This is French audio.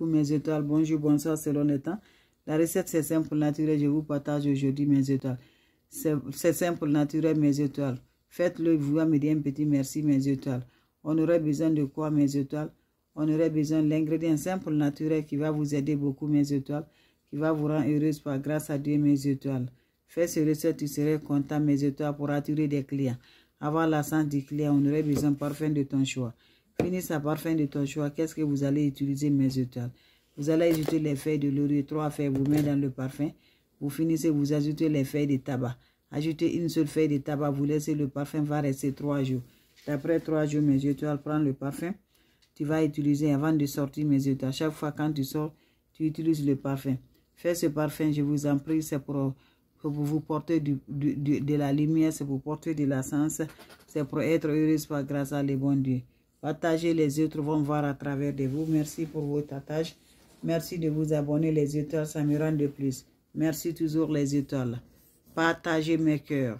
mes étoiles, bonjour, bonsoir selon le La recette c'est simple naturel, je vous partage aujourd'hui mes étoiles. C'est simple naturel mes étoiles. Faites-le vous me dire un petit merci mes étoiles. On aurait besoin de quoi mes étoiles On aurait besoin de l'ingrédient simple naturel qui va vous aider beaucoup mes étoiles, qui va vous rendre heureuse par grâce à Dieu mes étoiles. Faites cette recette, tu serez content mes étoiles pour attirer des clients. Avoir la santé du client, on aurait besoin parfum de ton choix. Finissez sa parfum de ton choix. Qu'est-ce que vous allez utiliser, mes étoiles Vous allez ajouter les feuilles de laurier, trois feuilles, vous mettez dans le parfum. Vous finissez, vous ajoutez les feuilles de tabac. Ajoutez une seule feuille de tabac, vous laissez le parfum, va rester trois jours. D'après trois jours, mes étoiles, prends le parfum. Tu vas utiliser avant de sortir, mes étoiles. Chaque fois quand tu sors, tu utilises le parfum. Fais ce parfum, je vous en prie, c'est pour vous porter de, la lumière, c'est pour porter de la sens, c'est pour être heureuse par grâce à les bons dieux. Partagez, les autres vont voir à travers de vous. Merci pour votre attache. Merci de vous abonner, les étoiles, ça me rend de plus. Merci toujours, les étoiles. Partagez mes cœurs.